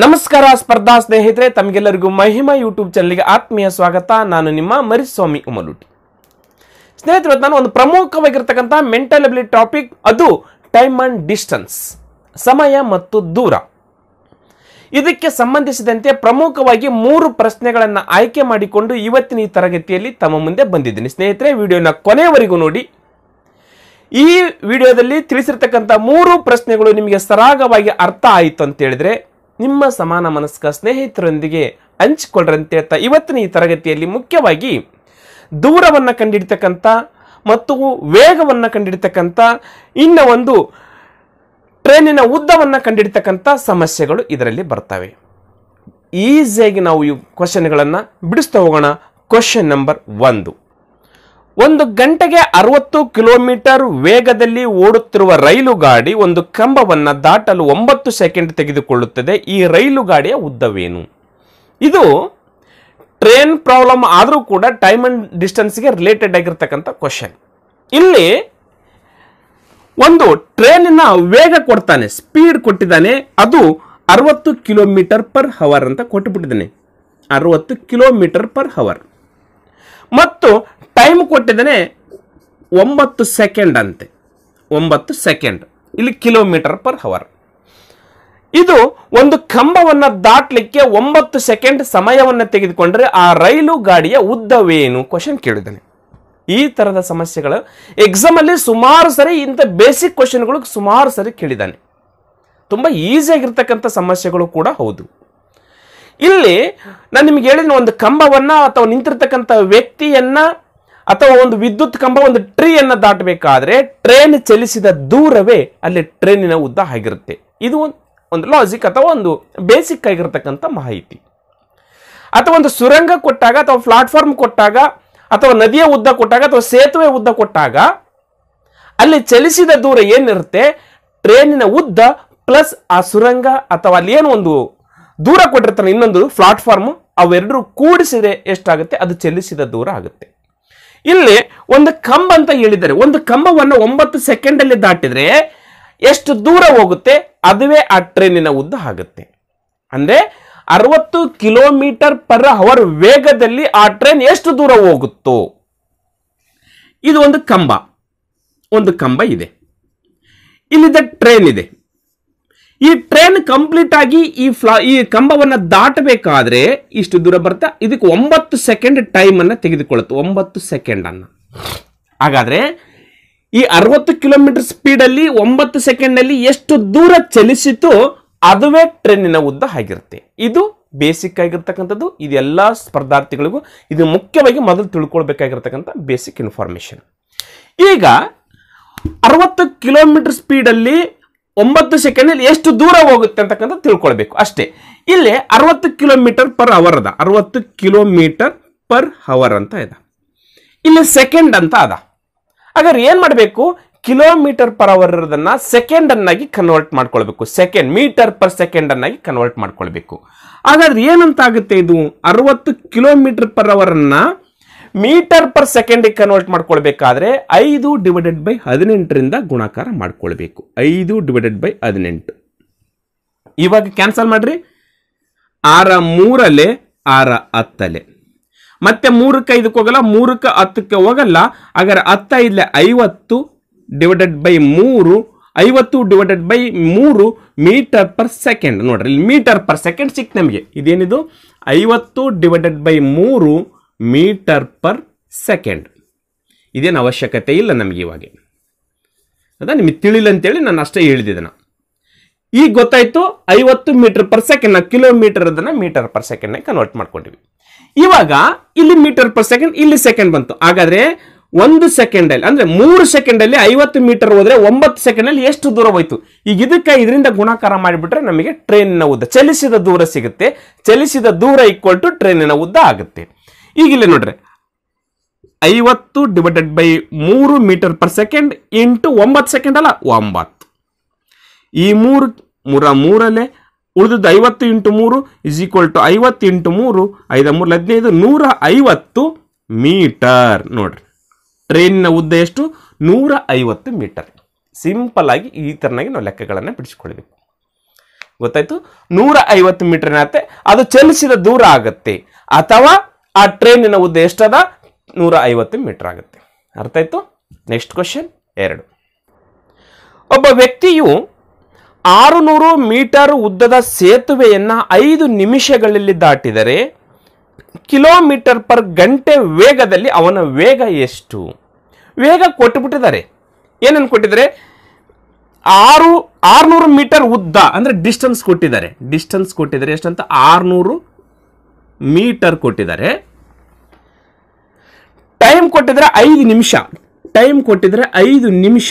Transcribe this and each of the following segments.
ನಮಸ್ಕಾರ ಸ್ಪರ್ಧಾ ಸ್ನೇಹಿತರೆ ತಮಗೆಲ್ಲರಿಗೂ ಮಹಿಮಾ ಯೂಟ್ಯೂಬ್ ಚಾನಲ್ಗೆ ಆತ್ಮೀಯ ಸ್ವಾಗತ ನಾನು ನಿಮ್ಮ ಮರಿಸ್ವಾಮಿ ಉಮಲುಟಿ ಸ್ನೇಹಿತರು ನಾನು ಒಂದು ಪ್ರಮುಖವಾಗಿರ್ತಕ್ಕಂಥ ಮೆಂಟಲ್ ಅಬಿಲಿಟಿ ಟಾಪಿಕ್ ಅದು ಟೈಮ್ ಅಂಡ್ ಡಿಸ್ಟನ್ಸ್ ಸಮಯ ಮತ್ತು ದೂರ ಇದಕ್ಕೆ ಸಂಬಂಧಿಸಿದಂತೆ ಪ್ರಮುಖವಾಗಿ ಮೂರು ಪ್ರಶ್ನೆಗಳನ್ನು ಆಯ್ಕೆ ಮಾಡಿಕೊಂಡು ಇವತ್ತಿನ ಈ ತರಗತಿಯಲ್ಲಿ ತಮ್ಮ ಮುಂದೆ ಬಂದಿದ್ದೀನಿ ಸ್ನೇಹಿತರೆ ವಿಡಿಯೋನ ಕೊನೆಯವರೆಗೂ ನೋಡಿ ಈ ವಿಡಿಯೋದಲ್ಲಿ ತಿಳಿಸಿರ್ತಕ್ಕಂಥ ಮೂರು ಪ್ರಶ್ನೆಗಳು ನಿಮಗೆ ಸರಾಗವಾಗಿ ಅರ್ಥ ಆಯಿತು ಅಂತ ಹೇಳಿದ್ರೆ ನಿಮ್ಮ ಸಮಾನ ಮನಸ್ಕ ಸ್ನೇಹಿತರೊಂದಿಗೆ ಹಂಚಿಕೊಳ್ಳ್ರಿ ಅಂತ ಹೇಳ್ತಾ ಇವತ್ತಿನ ಈ ತರಗತಿಯಲ್ಲಿ ಮುಖ್ಯವಾಗಿ ದೂರವನ್ನು ಕಂಡಿಡ್ತಕ್ಕಂಥ ಮತ್ತು ವೇಗವನ್ನು ಕಂಡಿಡ್ತಕ್ಕಂಥ ಇನ್ನ ಒಂದು ಟ್ರೈನಿನ ಉದ್ದವನ್ನು ಕಂಡಿಡ್ತಕ್ಕಂಥ ಸಮಸ್ಯೆಗಳು ಇದರಲ್ಲಿ ಬರ್ತವೆ ಈಸಿಯಾಗಿ ನಾವು ಈ ಕ್ವಶನ್ಗಳನ್ನು ಬಿಡಿಸ್ತಾ ಹೋಗೋಣ ಕ್ವಶನ್ ನಂಬರ್ ಒಂದು ಒಂದು ಗಂಟೆಗೆ ಅರವತ್ತು ಕಿಲೋಮೀಟರ್ ವೇಗದಲ್ಲಿ ಓಡುತ್ತಿರುವ ರೈಲು ಗಾಡಿ ಒಂದು ಕಂಬವನ್ನ ದಾಟಲು ಒಂಬತ್ತು ಸೆಕೆಂಡ್ ತೆಗೆದುಕೊಳ್ಳುತ್ತದೆ ಈ ರೈಲು ಗಾಡಿಯ ಉದ್ದವೇನು ಇದು ಟ್ರೈನ್ ಪ್ರಾಬ್ಲಮ್ ಆದರೂ ಕೂಡ ಟೈಮ್ ಅಂಡ್ ಡಿಸ್ಟೆನ್ಸ್ಗೆ ರಿಲೇಟೆಡ್ ಆಗಿರ್ತಕ್ಕಂಥ ಕ್ವಶನ್ ಇಲ್ಲಿ ಒಂದು ಟ್ರೈನಿನ ವೇಗ ಕೊಡ್ತಾನೆ ಸ್ಪೀಡ್ ಕೊಟ್ಟಿದ್ದಾನೆ ಅದು ಅರವತ್ತು ಕಿಲೋಮೀಟರ್ ಪರ್ ಹವರ್ ಅಂತ ಕೊಟ್ಟುಬಿಟ್ಟಿದ್ದಾನೆ ಅರವತ್ತು ಕಿಲೋಮೀಟರ್ ಪರ್ ಹವರ್ ಮತ್ತು ಟೈಮ್ ಕೊಟ್ಟಿದ್ದೇನೆ ಒಂಬತ್ತು ಸೆಕೆಂಡ್ ಅಂತೆ ಒಂಬತ್ತು ಸೆಕೆಂಡ್ ಇಲ್ಲಿ ಕಿಲೋಮೀಟರ್ ಪರ್ ಹವರ್ ಇದು ಒಂದು ಕಂಬವನ್ನು ದಾಟಲಿಕ್ಕೆ ಒಂಬತ್ತು ಸೆಕೆಂಡ್ ಸಮಯವನ್ನು ತೆಗೆದುಕೊಂಡರೆ ಆ ರೈಲು ಗಾಡಿಯ ಉದ್ದವೇನು ಕ್ವಶನ್ ಕೇಳಿದ್ದಾನೆ ಈ ಥರದ ಸಮಸ್ಯೆಗಳು ಎಕ್ಸಾಮಲ್ಲಿ ಸುಮಾರು ಸರಿ ಇಂಥ ಬೇಸಿಕ್ ಕ್ವಶನ್ಗಳು ಸುಮಾರು ಸರಿ ಕೇಳಿದ್ದಾನೆ ತುಂಬ ಈಸಿಯಾಗಿರ್ತಕ್ಕಂಥ ಸಮಸ್ಯೆಗಳು ಕೂಡ ಹೌದು ಇಲ್ಲಿ ನಾನು ನಿಮ್ಗೆ ಹೇಳಿದ ಒಂದು ಕಂಬವನ್ನು ಅಥವಾ ನಿಂತಿರ್ತಕ್ಕಂಥ ವ್ಯಕ್ತಿಯನ್ನು ಅಥವಾ ಒಂದು ವಿದ್ಯುತ್ ಕಂಬ ಒಂದು ಟ್ರೀಯನ್ನು ದಾಟಬೇಕಾದ್ರೆ ಟ್ರೈನ್ ಚಲಿಸಿದ ದೂರವೇ ಅಲ್ಲಿ ಟ್ರೈನಿನ ಉದ್ದ ಆಗಿರುತ್ತೆ ಇದು ಒಂದು ಲಾಜಿಕ್ ಅಥವಾ ಒಂದು ಬೇಸಿಕ್ ಆಗಿರತಕ್ಕಂಥ ಮಾಹಿತಿ ಅಥವಾ ಒಂದು ಸುರಂಗ ಕೊಟ್ಟಾಗ ಅಥವಾ ಪ್ಲಾಟ್ಫಾರ್ಮ್ ಕೊಟ್ಟಾಗ ಅಥವಾ ನದಿಯ ಉದ್ದ ಕೊಟ್ಟಾಗ ಅಥವಾ ಸೇತುವೆ ಉದ್ದ ಕೊಟ್ಟಾಗ ಅಲ್ಲಿ ಚಲಿಸಿದ ದೂರ ಏನಿರುತ್ತೆ ಟ್ರೈನಿನ ಉದ್ದ ಪ್ಲಸ್ ಆ ಸುರಂಗ ಅಥವಾ ಅಲ್ಲಿ ಏನು ಒಂದು ದೂರ ಕೊಟ್ಟಿರ್ತಾನೆ ಇನ್ನೊಂದು ಪ್ಲಾಟ್ಫಾರ್ಮ್ ಅವೆರಡೂ ಕೂಡಿಸಿದ್ರೆ ಎಷ್ಟಾಗುತ್ತೆ ಅದು ಚಲಿಸಿದ ದೂರ ಆಗುತ್ತೆ ಇಲ್ಲಿ ಒಂದು ಕಂಬ ಅಂತ ಹೇಳಿದರೆ ಒಂದು ಕಂಬವನ್ನು ಒಂಬತ್ತು ಸೆಕೆಂಡ್ ಅಲ್ಲಿ ಎಷ್ಟು ದೂರ ಹೋಗುತ್ತೆ ಅದುವೇ ಆ ಟ್ರೈನಿನ ಉದ್ದ ಆಗುತ್ತೆ ಅಂದ್ರೆ ಅರವತ್ತು ಕಿಲೋಮೀಟರ್ ಪರ್ ಅವರ್ ವೇಗದಲ್ಲಿ ಆ ಟ್ರೈನ್ ಎಷ್ಟು ದೂರ ಹೋಗುತ್ತೋ ಇದು ಒಂದು ಕಂಬ ಒಂದು ಕಂಬ ಇದೆ ಇಲ್ಲಿದ್ದ ಟ್ರೈನ್ ಇದೆ ಈ ಟ್ರೈನ್ ಕಂಪ್ಲೀಟ್ ಆಗಿ ಈ ಫ್ಲಾ ಈ ಕಂಬವನ್ನು ದಾಟಬೇಕಾದ್ರೆ ಇಷ್ಟು ದೂರ ಬರ್ತಾ ಇದಕ್ಕೆ ಒಂಬತ್ತು ಸೆಕೆಂಡ್ ಟೈಮನ್ನು ತೆಗೆದುಕೊಳ್ಳುತ್ತೆ ಒಂಬತ್ತು ಸೆಕೆಂಡನ್ನು ಹಾಗಾದರೆ ಈ ಅರವತ್ತು ಕಿಲೋಮೀಟರ್ ಸ್ಪೀಡಲ್ಲಿ ಒಂಬತ್ತು ಸೆಕೆಂಡಲ್ಲಿ ಎಷ್ಟು ದೂರ ಚಲಿಸಿತು ಅದುವೇ ಟ್ರೈನಿನ ಉದ್ದ ಆಗಿರುತ್ತೆ ಇದು ಬೇಸಿಕ್ ಆಗಿರ್ತಕ್ಕಂಥದ್ದು ಇದೆಲ್ಲ ಸ್ಪರ್ಧಾರ್ಥಿಗಳಿಗೂ ಇದು ಮುಖ್ಯವಾಗಿ ಮೊದಲು ತಿಳ್ಕೊಳ್ಬೇಕಾಗಿರ್ತಕ್ಕಂಥ ಬೇಸಿಕ್ ಇನ್ಫಾರ್ಮೇಷನ್ ಈಗ ಅರವತ್ತು ಕಿಲೋಮೀಟರ್ ಸ್ಪೀಡಲ್ಲಿ ಒಂಬತ್ತು ಸೆಕೆಂಡಲ್ಲಿ ಎಷ್ಟು ದೂರ ಹೋಗುತ್ತೆ ಅಂತಕ್ಕಂಥ ತಿಳ್ಕೊಳ್ಬೇಕು ಅಷ್ಟೇ ಇಲ್ಲಿ ಅರವತ್ತು ಕಿಲೋಮೀಟರ್ ಪರ್ ಅವರ್ ಅದ ಅರವತ್ತು ಕಿಲೋಮೀಟರ್ ಪರ್ ಅವರ್ ಅಂತ ಇದೆ ಇಲ್ಲಿ ಸೆಕೆಂಡ್ ಅಂತ ಅದ ಹಾಗಾದ್ರೆ ಏನು ಮಾಡಬೇಕು ಕಿಲೋಮೀಟರ್ ಪರ್ ಅವರ್ ಇರೋದನ್ನು ಸೆಕೆಂಡ್ ಅನ್ನಾಗಿ ಕನ್ವರ್ಟ್ ಮಾಡ್ಕೊಳ್ಬೇಕು ಸೆಕೆಂಡ್ ಮೀಟರ್ ಪರ್ ಸೆಕೆಂಡ್ ಅನ್ನಾಗಿ ಕನ್ವರ್ಟ್ ಮಾಡ್ಕೊಳ್ಬೇಕು ಹಾಗಾದ್ರೆ ಏನಂತ ಆಗುತ್ತೆ ಇದು ಅರವತ್ತು ಕಿಲೋಮೀಟರ್ ಪರ್ ಅನ್ನ ಮೀಟರ್ ಪರ್ ಸೆಕೆಂಡಿಗೆ ಕನ್ವರ್ಟ್ ಮಾಡ್ಕೊಳ್ಬೇಕಾದ್ರೆ ಐದು ಡಿವೈಡೆಡ್ ಬೈ ಹದಿನೆಂಟರಿಂದ ಗುಣಾಕಾರ ಮಾಡ್ಕೊಳ್ಬೇಕು ಐದು ಡಿವೈಡೆಡ್ ಬೈ ಹದಿನೆಂಟು ಇವಾಗ ಕ್ಯಾನ್ಸಲ್ ಮಾಡ್ರಿ ಆರ ಮೂರಲೆ ಆರ ಹತ್ತಲೆ ಮತ್ತೆ ಮೂರಕ್ಕೆ ಐದಕ್ಕೆ ಹೋಗಲ್ಲ ಮೂರಕ್ಕೆ ಹತ್ತಕ್ಕೆ ಹೋಗಲ್ಲ ಹಾಗಾದ್ರೆ ಹತ್ತ ಇಲ್ಲೇ ಐವತ್ತು ಡಿವೈಡೆಡ್ ಬೈ ಮೂರು ಐವತ್ತು ಡಿವೈಡೆಡ್ ಬೈ ಮೂರು ಮೀಟರ್ ಪರ್ ಸೆಕೆಂಡ್ ನೋಡ್ರಿ ಇಲ್ಲಿ ಮೀಟರ್ ಪರ್ ಸೆಕೆಂಡ್ ಸಿಕ್ ನಮಗೆ ಇದೇನಿದು ಐವತ್ತು ಡಿವೈಡೆಡ್ ಬೈ ಮೂರು ಮೀಟರ್ ಪರ್ ಸೆಕೆಂಡ್ ಇದೇನು ಅವಶ್ಯಕತೆ ಇಲ್ಲ ನಮಗೆ ಇವಾಗ ಅದ ನಿಮಗೆ ತಿಳಿಲ್ಲ ಅಂತೇಳಿ ನಾನು ಅಷ್ಟೇ ಹೇಳಿದ್ದೆ ಈಗ ಗೊತ್ತಾಯಿತು ಐವತ್ತು ಮೀಟರ್ ಪರ್ ಸೆಕೆಂಡ್ ನಾವು ಕಿಲೋಮೀಟರ್ ಅದನ್ನು ಮೀಟರ್ ಪರ್ ಸೆಕೆಂಡ್ನಾಗ ಕನ್ವರ್ಟ್ ಮಾಡ್ಕೊಂಡಿವಿ ಇವಾಗ ಇಲ್ಲಿ ಮೀಟರ್ ಪರ್ ಸೆಕೆಂಡ್ ಇಲ್ಲಿ ಸೆಕೆಂಡ್ ಬಂತು ಹಾಗಾದರೆ ಒಂದು ಸೆಕೆಂಡಲ್ಲಿ ಅಂದರೆ ಮೂರು ಸೆಕೆಂಡಲ್ಲಿ ಐವತ್ತು ಮೀಟರ್ ಹೋದರೆ ಒಂಬತ್ತು ಸೆಕೆಂಡಲ್ಲಿ ಎಷ್ಟು ದೂರ ಹೋಯಿತು ಈಗ ಇದಕ್ಕೆ ಇದರಿಂದ ಗುಣಾಕಾರ ಮಾಡಿಬಿಟ್ರೆ ನಮಗೆ ಟ್ರೈನಿನ ಉದ್ದ ಚಲಿಸಿದ ದೂರ ಸಿಗುತ್ತೆ ಚಲಿಸಿದ ದೂರ ಈಕ್ವಲ್ ಟು ಟ್ರೈನಿನ ಉದ್ದ ಆಗುತ್ತೆ ಈಗ ಇಲ್ಲಿ ನೋಡ್ರಿ ಐವತ್ತು ಡಿವೈಡೆಡ್ ಬೈ ಮೂರು ಮೀಟರ್ ಪರ್ ಸೆಕೆಂಡ್ ಇಂಟು ಒಂಬತ್ತು ಸೆಕೆಂಡ್ ಅಲ್ಲ ಒಂಬತ್ತು ಈ ಮೂರು ಮೂರ ಮೂರಲ್ಲೇ ಉಳಿದದ್ದು ಐವತ್ತು ಇಂಟು ಮೂರು ಇಸ್ ಈಕ್ವಲ್ ಟು ಐವತ್ತು ಇಂಟು ಮೂರು ಐದ ಮೂರು ಹದಿನೈದು ನೂರ ಐವತ್ತು ಮೀಟರ್ ನೋಡ್ರಿ ಟ್ರೈನ್ನ ಉದ್ದ ಎಷ್ಟು ನೂರ ಐವತ್ತು ಮೀಟರ್ ಸಿಂಪಲ್ ಆಗಿ ಈ ಥರನಾಗಿ ನಾವು ಲೆಕ್ಕಗಳನ್ನು ಬಿಡಿಸ್ಕೊಳ್ಬೇಕು ಗೊತ್ತಾಯ್ತು ನೂರ ಐವತ್ತು ಮೀಟರ್ ಏನಾಗುತ್ತೆ ಅದು ಚಲಿಸಿದ ದೂರ ಆಗುತ್ತೆ ಅಥವಾ ಆ ಟ್ರೈನಿನ ಉದ್ದ ಎಷ್ಟದ ನೂರ ಐವತ್ತು ಮೀಟರ್ ಆಗುತ್ತೆ ಅರ್ಥ ಆಯ್ತು ನೆಕ್ಸ್ಟ್ ಕ್ವಶನ್ ಎರಡು ಒಬ್ಬ ವ್ಯಕ್ತಿಯು ಆರುನೂರು ಮೀಟರ್ ಉದ್ದದ ಸೇತುವೆಯನ್ನು ಐದು ನಿಮಿಷಗಳಲ್ಲಿ ದಾಟಿದರೆ ಕಿಲೋಮೀಟರ್ ಪರ್ ಗಂಟೆ ವೇಗದಲ್ಲಿ ಅವನ ವೇಗ ಎಷ್ಟು ವೇಗ ಕೊಟ್ಟುಬಿಟ್ಟಿದ್ದಾರೆ ಏನನ್ನು ಕೊಟ್ಟಿದ್ದಾರೆ ಆರು ಆರುನೂರು ಮೀಟರ್ ಉದ್ದ ಅಂದರೆ ಡಿಸ್ಟೆನ್ಸ್ ಕೊಟ್ಟಿದ್ದಾರೆ ಡಿಸ್ಟೆನ್ಸ್ ಕೊಟ್ಟಿದ್ದಾರೆ ಎಷ್ಟಂತ ಆರುನೂರು ಮೀಟರ್ ಕೊಟ್ಟಿದ್ದಾರೆ ಟೈಮ್ ಕೊಟ್ಟಿದ್ರೆ ಐದು ನಿಮಿಷ ಟೈಮ್ ಕೊಟ್ಟಿದ್ರೆ ಐದು ನಿಮಿಷ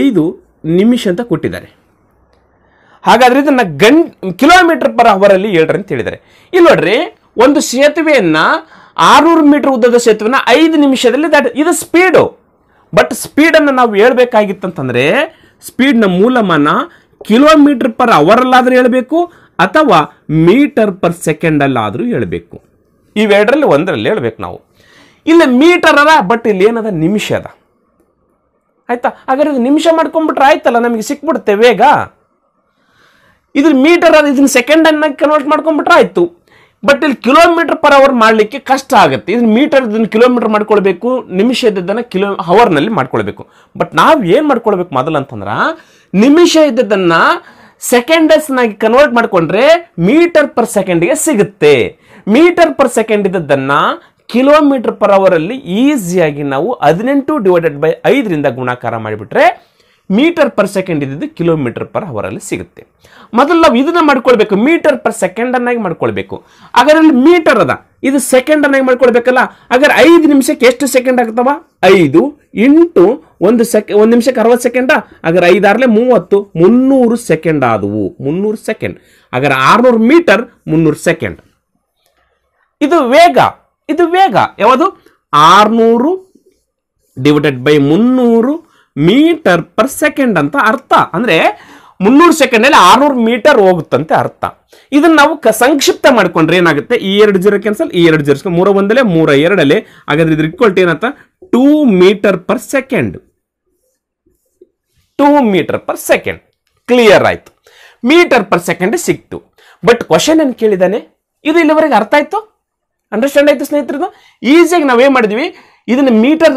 ಐದು ನಿಮಿಷ ಅಂತ ಕೊಟ್ಟಿದ್ದಾರೆ ಹಾಗಾದ್ರೆ ಇದನ್ನು ಗಂ ಕಿಲೋಮೀಟರ್ ಪರ್ ಅವರಲ್ಲಿ ಹೇಳ್ರಿ ಅಂತ ಹೇಳಿದ್ದಾರೆ ಇಲ್ಲಿ ನೋಡ್ರಿ ಒಂದು ಸೇತುವೆಯನ್ನು ಆರುನೂರು ಮೀಟರ್ ಉದ್ದದ ಸೇತುವೆನ ಐದು ನಿಮಿಷದಲ್ಲಿ ದಾಟ ಇದು ಸ್ಪೀಡು ಬಟ್ ಸ್ಪೀಡನ್ನು ನಾವು ಹೇಳ್ಬೇಕಾಗಿತ್ತಂತಂದರೆ ಸ್ಪೀಡ್ನ ಮೂಲಮಾನ ಕಿಲೋಮೀಟರ್ ಪರ್ ಅವರಲ್ಲಾದರೂ ಹೇಳಬೇಕು ಅಥವಾ ಮೀಟರ್ ಪರ್ ಸೆಕೆಂಡಲ್ಲಾದರೂ ಹೇಳಬೇಕು ಇವೆರಡರಲ್ಲಿ ಒಂದರಲ್ಲಿ ಹೇಳ್ಬೇಕು ನಾವು ಇಲ್ಲಿ ಮೀಟರ್ ಅದ ಬಟ್ ಇಲ್ಲಿ ಏನದ ನಿಮಿಷ ಅದ ಆಯಿತಾ ಹಾಗಾದ್ರೆ ಇದು ನಿಮಿಷ ಮಾಡ್ಕೊಂಬಿಟ್ರೆ ಆಯ್ತಲ್ಲ ನಮಗೆ ಸಿಕ್ಬಿಡುತ್ತೆ ವೇಗ ಇದ್ರ ಮೀಟರ್ ಅದ ಇದನ್ನ ಅನ್ನ ಕನ್ವರ್ಟ್ ಮಾಡ್ಕೊಂಬಿಟ್ರೆ ಆಯಿತು ಬಟ್ ಇಲ್ಲಿ ಕಿಲೋಮೀಟರ್ ಪರ್ ಅವರ್ ಮಾಡಲಿಕ್ಕೆ ಕಷ್ಟ ಆಗುತ್ತೆ ಇದನ್ನ ಮೀಟರ್ ಇದನ್ನು ಕಿಲೋಮೀಟರ್ ಮಾಡ್ಕೊಳ್ಬೇಕು ನಿಮಿಷ ಕಿಲೋ ಅವರ್ನಲ್ಲಿ ಮಾಡ್ಕೊಳ್ಬೇಕು ಬಟ್ ನಾವು ಏನು ಮಾಡ್ಕೊಳ್ಬೇಕು ಮೊದಲು ಅಂತಂದ್ರೆ ನಿಮಿಷ ಇದ್ದದನ್ನು ಸೆಕೆಂಡಸ್ನಾಗಿ ಕನ್ವರ್ಟ್ ಮಾಡಿಕೊಂಡ್ರೆ ಮೀಟರ್ ಪರ್ ಸೆಕೆಂಡ್ಗೆ ಸಿಗುತ್ತೆ ಮೀಟರ್ ಪರ್ ಸೆಕೆಂಡ್ ಇದ್ದದ್ದನ್ನ ಕಿಲೋಮೀಟರ್ ಪರ್ ಅವರಲ್ಲಿ ಈಸಿಯಾಗಿ ನಾವು ಹದಿನೆಂಟು ಡಿವೈಡೆಡ್ ಬೈ ಐದರಿಂದ ಗುಣಾಕಾರ ಮಾಡಿಬಿಟ್ರೆ ಮೀಟರ್ ಪರ್ ಸೆಕೆಂಡ್ ಇದ್ದಿದ್ದು ಕಿಲೋಮೀಟರ್ ಪರ್ ಅವರಲ್ಲಿ ಸಿಗುತ್ತೆ ಮೊದಲು ನಾವು ಇದನ್ನ ಮಾಡ್ಕೊಳ್ಬೇಕು ಮೀಟರ್ ಪರ್ ಸೆಕೆಂಡ್ ಅನ್ನಾಗಿ ಮಾಡ್ಕೊಳ್ಬೇಕು ಹಾಗಾದ್ರಲ್ಲಿ ಮೀಟರ್ ಅದ ಇದು ಸೆಕೆಂಡ್ ಅನ್ನಾಗಿ ಮಾಡ್ಕೊಳ್ಬೇಕಲ್ಲ ಹಾಗಾದ್ರೆ ಐದು ನಿಮಿಷಕ್ಕೆ ಎಷ್ಟು ಸೆಕೆಂಡ್ ಆಗ್ತಾವ ಐದು ಇಂಟು ಒಂದು ಸೆಕೆ ಒಂದು ನಿಮಿಷಕ್ಕೆ ಅರವತ್ತು ಸೆಕೆಂಡಾ ಅಗರ ಐದಾರಲೆ ಮೂವತ್ತು ಮುನ್ನೂರು ಸೆಕೆಂಡ್ ಆದವು ಮುನ್ನೂರು ಸೆಕೆಂಡ್ ಅಗರ ಆರ್ನೂರು ಮೀಟರ್ ಮುನ್ನೂರು ಸೆಕೆಂಡ್ ಇದು ವೇಗ ಇದು ವೇಗ ಯಾವುದು ಆರುನೂರು ಡಿವೈಡೆಡ್ ಬೈ ಮುನ್ನೂರು ಮೀಟರ್ ಪರ್ ಸೆಕೆಂಡ್ ಅಂತ ಅರ್ಥ ಅಂದರೆ ಮುನ್ನೂರು ಸೆಕೆಂಡಲ್ಲಿ ಆರುನೂರು ಮೀಟರ್ ಹೋಗುತ್ತಂತೆ ಅರ್ಥ ಇದನ್ನು ನಾವು ಕ ಸಂಕ್ಷಿಪ್ತ ಮಾಡಿಕೊಂಡ್ರೆ ಏನಾಗುತ್ತೆ ಈ ಎರಡು ಜೀರೋ ಕ್ಯಾನ್ಸಲ್ ಈ ಎರಡು ಜೀರೋ ಮೂರ ಒಂದಲೇ ಮೂರ ಎರಡಲೇ ಹಾಗಾದ್ರೆ ಇದ್ರ ಇಕ್ವಲ್ಟಿ ಏನಂತ two metre per second two metre per second clear ಆಯಿತು ಮೀಟರ್ ಪರ್ ಸೆಕೆಂಡ್ ಸಿಕ್ತು ಬಟ್ ಕ್ವಶನ್ ಏನು ಕೇಳಿದಾನೆ ಇದು ಇಲ್ಲಿವರೆಗೆ ಅರ್ಥ ಆಯಿತು ಅಂಡರ್ಸ್ಟ್ಯಾಂಡ್ ಆಯಿತು ಸ್ನೇಹಿತರದು ಈಸಿಯಾಗಿ ನಾವೇನು ಮಾಡಿದ್ವಿ ಇದನ್ನು ಮೀಟರ್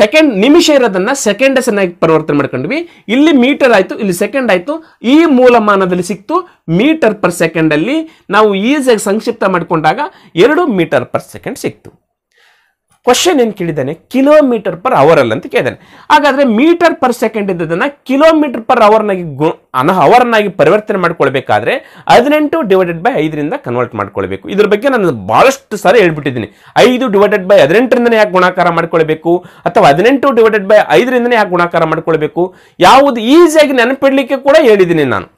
ಸೆಕೆಂಡ್ ನಿಮಿಷ ಇರೋದನ್ನ ಸೆಕೆಂಡ್ ಪರಿವರ್ತನೆ ಮಾಡ್ಕೊಂಡ್ವಿ ಇಲ್ಲಿ ಮೀಟರ್ ಆಯಿತು ಇಲ್ಲಿ ಸೆಕೆಂಡ್ ಆಯಿತು ಈ ಮೂಲಮಾನದಲ್ಲಿ ಸಿಕ್ತು ಮೀಟರ್ ಪರ್ ಸೆಕೆಂಡಲ್ಲಿ ನಾವು ಈಸಿಯಾಗಿ ಸಂಕ್ಷಿಪ್ತ ಮಾಡಿಕೊಂಡಾಗ ಎರಡು ಮೀಟರ್ ಪರ್ ಸೆಕೆಂಡ್ ಸಿಕ್ತು ಕ್ವಶನ್ ಏನು ಕೇಳಿದ್ದಾನೆ ಕಿಲೋಮೀಟರ್ ಪರ್ ಅವರ್ ಅವರಲ್ಲಿ ಅಂತ ಕೇಳಿದ್ದಾನೆ ಹಾಗಾದರೆ ಮೀಟರ್ ಪರ್ ಸೆಕೆಂಡ್ ಇದ್ದದನ್ನು ಕಿಲೋಮೀಟರ್ ಪರ್ ಅವರ್ನಾಗಿ ಗು ಅನ ಅವರ್ನಾಗಿ ಪರಿವರ್ತನೆ ಮಾಡ್ಕೊಳ್ಬೇಕಾದ್ರೆ ಹದಿನೆಂಟು ಡಿವೈಡೆಡ್ ಬೈ ಐದರಿಂದ ಕನ್ವರ್ಟ್ ಮಾಡ್ಕೊಳ್ಬೇಕು ಇದ್ರ ಬಗ್ಗೆ ನಾನು ಭಾಳಷ್ಟು ಸಾರಿ ಹೇಳ್ಬಿಟ್ಟಿದ್ದೀನಿ ಐದು ಡಿವೈಡೆಡ್ ಬೈ ಹದಿನೆಂಟರಿಂದನೇ ಯಾಕೆ ಗುಣಾಕಾರ ಮಾಡ್ಕೊಳ್ಬೇಕು ಅಥವಾ ಹದಿನೆಂಟು ಡಿವೈಡೆಡ್ ಬೈ ಐದರಿಂದನೇ ಯಾಕೆ ಗುಣಾಕಾರ ಮಾಡ್ಕೊಳ್ಬೇಕು ಯಾವುದು ಈಸಿಯಾಗಿ ನೆನಪಿಡ್ಲಿಕ್ಕೆ ಕೂಡ ಹೇಳಿದ್ದೀನಿ ನಾನು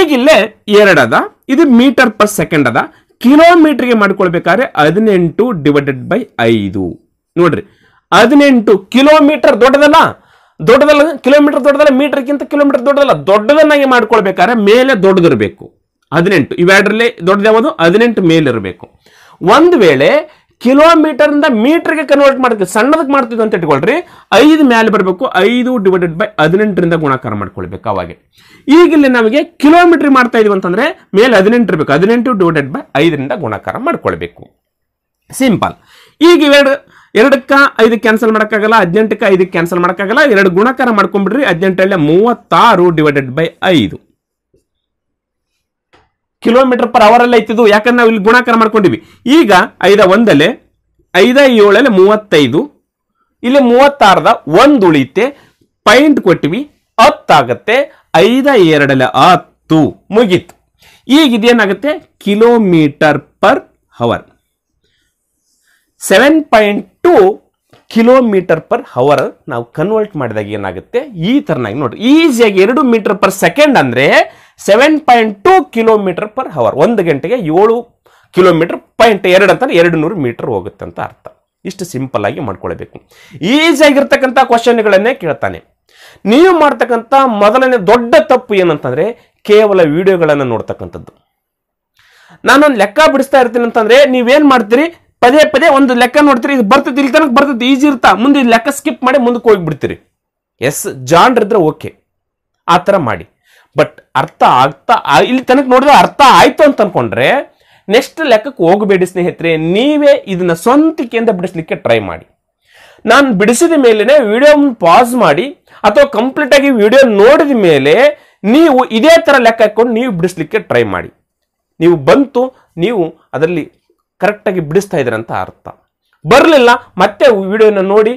ಈಗಿಲ್ಲೇ ಎರಡದ ಇದು ಮೀಟರ್ ಪರ್ ಸೆಕೆಂಡ್ ಅದ ಕಿಲೋಮೀಟರ್ಗೆ ಮಾಡ್ಕೊಳ್ಬೇಕಾದ್ರೆ ಹದಿನೆಂಟು ಡಿವೈಡೆಡ್ ಬೈ ಐದು ನೋಡ್ರಿ ಹದಿನೆಂಟು ಕಿಲೋಮೀಟರ್ ದೊಡ್ಡದಲ್ಲ ದೊಡ್ಡದಲ್ಲ ಕಿಲೋಮೀಟರ್ ದೊಡ್ಡದಲ್ಲ ಮೀಟರ್ಗಿಂತ ಕಿಲೋಮೀಟರ್ ದೊಡ್ಡದಲ್ಲ ದೊಡ್ಡದನ್ನಾಗಿ ಮಾಡ್ಕೊಳ್ಬೇಕಾದ್ರೆ ಮೇಲೆ ದೊಡ್ಡದಿರಬೇಕು ಹದಿನೆಂಟು ಇವೆರಡರಲ್ಲಿ ದೊಡ್ಡದು ಯಾವುದು ಹದಿನೆಂಟು ಇರಬೇಕು ಒಂದು ವೇಳೆ ಕಿಲೋಮೀಟರ್ ಇಂದ ಗೆ ಕನ್ವರ್ಟ್ ಮಾಡ್ತೀವಿ ಸಣ್ಣದಕ್ಕೆ ಮಾಡ್ತಿದ್ವಿ ಅಂತ ಇಟ್ಕೊಳ್ರಿ ಐದು ಮ್ಯಾಲೆ ಬರಬೇಕು ಐದು ಡಿವೈಡೆಡ್ ಬೈ ಹದಿನೆಂಟರಿಂದ ಗುಣಾಕಾರ ಮಾಡ್ಕೊಳ್ಬೇಕು ಅವಾಗೆ ಈಗ ಇಲ್ಲಿ ನಮಗೆ ಕಿಲೋಮೀಟರ್ ಮಾಡ್ತಾ ಇದೀವಿ ಅಂತಂದ್ರೆ ಮೇಲೆ ಹದಿನೆಂಟು ಇರಬೇಕು ಹದಿನೆಂಟು ಡಿವೈಡೆಡ್ ಬೈ ಐದರಿಂದ ಗುಣಾಕಾರ ಮಾಡ್ಕೊಳ್ಬೇಕು ಸಿಂಪಲ್ ಈಗ ಇವೆರಡು ಎರಡಕ್ಕೆ ಐದು ಕ್ಯಾನ್ಸಲ್ ಮಾಡೋಕ್ಕಾಗಲ್ಲ ಹದಿನೆಂಟಕ್ಕೆ ಐದಕ್ಕೆ ಕ್ಯಾನ್ಸಲ್ ಮಾಡೋಕ್ಕಾಗಲ್ಲ ಎರಡು ಗುಣಾಕಾರ ಮಾಡ್ಕೊಂಡ್ಬಿಡ್ರಿ ಹದಿನೆಂಟಲ್ಲೇ ಮೂವತ್ತಾರು ಡಿವೈಡೆಡ್ ಬೈ ಐದು ಕಿಲೋಮೀಟರ್ ಪರ್ ಅವರ್ ಅಲ್ಲಿ ಯಾಕಂದ್ರೆ ನಾವು ಇಲ್ಲಿ ಗುಣಾಕಾರ ಮಾಡ್ಕೊಂಡಿವಿ ಈಗ ಐದ ಒಂದಲೆ ಐದ ಏಳಲೆ ಮೂವತ್ತೈದು ಇಲ್ಲಿ ಮೂವತ್ತಾರದ ಒಂದು ಉಳಿತೆ ಪಾಯಿಂಟ್ ಕೊಟ್ಟಿವಿ ಹತ್ತಾಗತ್ತೆ ಐದ ಎರಡಲೆ ಹತ್ತು ಮುಗೀತು ಈಗ ಇದೇನಾಗುತ್ತೆ kilometre per hour seven point two kilometre per hour ನಾವು ಕನ್ವರ್ಟ್ ಮಾಡಿದಾಗ ಏನಾಗುತ್ತೆ ಈ ಥರನಾಗಿ ನೋಡಿ ಈಸಿಯಾಗಿ ಎರಡು ಮೀಟರ್ ಪರ್ ಸೆಕೆಂಡ್ ಅಂದರೆ seven point two kilometre per hour ಒಂದು ಗಂಟೆಗೆ ಏಳು ಕಿಲೋಮೀಟರ್ ಪಾಯಿಂಟ್ ಎರಡು ಅಂತಂದ್ರೆ ಎರಡು ನೂರು ಮೀಟರ್ ಹೋಗುತ್ತೆ ಅಂತ ಅರ್ಥ ಇಷ್ಟು ಸಿಂಪಲ್ ಆಗಿ ಮಾಡ್ಕೊಳ್ಬೇಕು ಈಸಿಯಾಗಿರ್ತಕ್ಕಂಥ ಕ್ವಶನ್ಗಳನ್ನೇ ಕೇಳ್ತಾನೆ ನೀವು ಮಾಡ್ತಕ್ಕಂಥ ಮೊದಲನೇ ದೊಡ್ಡ ತಪ್ಪು ಏನಂತಂದರೆ ಕೇವಲ ವಿಡಿಯೋಗಳನ್ನು ನೋಡ್ತಕ್ಕಂಥದ್ದು ನಾನೊಂದು ಲೆಕ್ಕ ಬಿಡಿಸ್ತಾ ಇರ್ತೀನಿ ಅಂತಂದರೆ ನೀವೇನು ಮಾಡ್ತೀರಿ ಪದೇ ಪದೇ ಒಂದು ಲೆಕ್ಕ ನೋಡ್ತೀರಿ ಇದು ಬರ್ತದೆ ಇಲ್ಲಿ ತನಕ ಬರ್ತದೆ ಈಜಿ ಇರ್ತಾ ಮುಂದೆ ಲೆಕ್ಕ ಸ್ಕಿಪ್ ಮಾಡಿ ಮುಂದಕ್ಕೆ ಹೋಗಿಬಿಡ್ತೀರಿ ಎಸ್ ಜಾಂಡ್ ಇದ್ರೆ ಓಕೆ ಆ ಥರ ಮಾಡಿ ಬಟ್ ಅರ್ಥ ಆಗ್ತಾ ಇಲ್ಲಿ ತನಕ ನೋಡಿದ್ರೆ ಅರ್ಥ ಆಯಿತು ಅಂತ ಅನ್ಕೊಂಡ್ರೆ ನೆಕ್ಸ್ಟ್ ಲೆಕ್ಕಕ್ಕೆ ಹೋಗಬೇಡಿ ಸ್ನೇಹಿತರೆ ನೀವೇ ಇದನ್ನ ಸ್ವಂತಿಕೆಯಿಂದ ಬಿಡಿಸ್ಲಿಕ್ಕೆ ಟ್ರೈ ಮಾಡಿ ನಾನು ಬಿಡಿಸಿದ ಮೇಲೇ ವಿಡಿಯೋ ಪಾಸ್ ಮಾಡಿ ಅಥವಾ ಕಂಪ್ಲೀಟ್ ಆಗಿ ವಿಡಿಯೋ ನೋಡಿದ ಮೇಲೆ ನೀವು ಇದೇ ಥರ ಲೆಕ್ಕ ಹಾಕ್ಕೊಂಡು ನೀವು ಬಿಡಿಸ್ಲಿಕ್ಕೆ ಟ್ರೈ ಮಾಡಿ ನೀವು ಬಂತು ನೀವು ಅದರಲ್ಲಿ ಕರೆಕ್ಟಾಗಿ ಬಿಡಿಸ್ತಾ ಇದ್ದಾರೆ ಅಂತ ಅರ್ಥ ಬರಲಿಲ್ಲ ಮತ್ತೆ ವಿಡಿಯೋನ ನೋಡಿ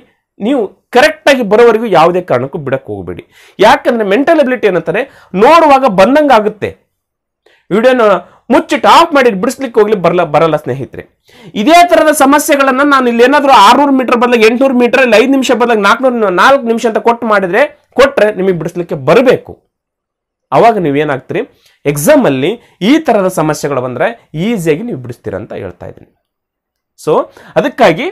ನೀವು ಕರೆಕ್ಟಾಗಿ ಬರೋವರೆಗೂ ಯಾವುದೇ ಕಾರಣಕ್ಕೂ ಬಿಡಕ್ಕೆ ಹೋಗಬೇಡಿ ಯಾಕಂದರೆ ಮೆಂಟಲ್ ಅಬಿಲಿಟಿ ಏನಂತಾರೆ ನೋಡುವಾಗ ಬಂದಂಗೆ ಆಗುತ್ತೆ ವಿಡಿಯೋನ ಮುಚ್ಚಿಟ್ಟು ಆಫ್ ಮಾಡಿ ಬಿಡಿಸ್ಲಿಕ್ಕೆ ಹೋಗ್ಲಿ ಬರಲ್ಲ ಬರಲ್ಲ ಸ್ನೇಹಿತರೆ ಇದೇ ಥರದ ಸಮಸ್ಯೆಗಳನ್ನು ನಾನು ಇಲ್ಲಿ ಏನಾದರೂ ಆರ್ನೂರು ಮೀಟರ್ ಬದಲಾಗಿ ಎಂಟುನೂರು ಮೀಟರ್ ಐದು ನಿಮಿಷ ಬದಲಾಗಿ ನಾಲ್ಕುನೂರು ನಾಲ್ಕು ನಿಮಿಷ ಅಂತ ಕೊಟ್ಟು ಮಾಡಿದರೆ ಕೊಟ್ಟರೆ ನಿಮಗೆ ಬಿಡಿಸ್ಲಿಕ್ಕೆ ಬರಬೇಕು ಅವಾಗ ನೀವೇನಾಗ್ತೀರಿ ಎಕ್ಸಾಮಲ್ಲಿ ಈ ಥರದ ಸಮಸ್ಯೆಗಳು ಬಂದರೆ ಈಸಿಯಾಗಿ ನೀವು ಬಿಡಿಸ್ತೀರ ಅಂತ ಹೇಳ್ತಾ ಇದ್ದೀನಿ ಸೊ ಅದಕ್ಕಾಗಿ